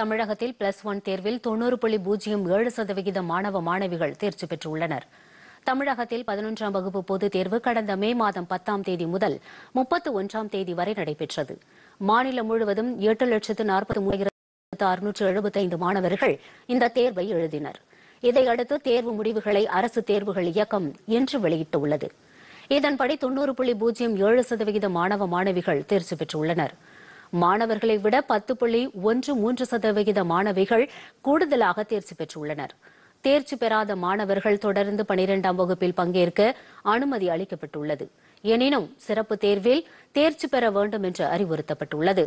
தமிழகத்தில் plus one தேர்வில் தொன்னூறு புள்ளி பூஜ்ஜியம் ஏழு சதவிகித மாணவ மாணவிகள் தேர்ச்சி பெற்றுள்ளனர் தமிழகத்தில் பதினொன்றாம் வகுப்பு பொதுத் தேர்வு கடந்த மே மாதம் பத்தாம் தேதி முதல் முப்பத்து ஒன்றாம் தேதி வரை நடைபெற்றது மாநிலம் முழுவதும் எட்டு லட்சத்து நாற்பத்தி மூவாயிரத்து அறுநூற்று எழுபத்தைந்து மாணவர்கள் இந்த தேர்வை எழுதினர் இதையடுத்து தேர்வு முடிவுகளை அரசு தேர்வுகள் இயக்கம் இன்று வெளியிட்டுள்ளது இதன்படி தொன்னூறு புள்ளி பூஜ்ஜியம் ஏழு சதவிகித மாணவ மாணவிகள் தேர்ச்சி பெற்றுள்ளனா் மாணவர்களை விட பத்து புள்ளி ஒன்று மூன்று சதவிகித மாணவிகள் கூடுதலாக தேர்ச்சி பெற்றுள்ளனர் தேர்ச்சி பெறாத மாணவர்கள் தொடர்ந்து பனிரெண்டாம் வகுப்பில் பங்கேற்க அனுமதி அளிக்கப்பட்டுள்ளது எனினும் சிறப்பு தேர்வில் தேர்ச்சி பெற வேண்டும் என்று அறிவுறுத்தப்பட்டுள்ளது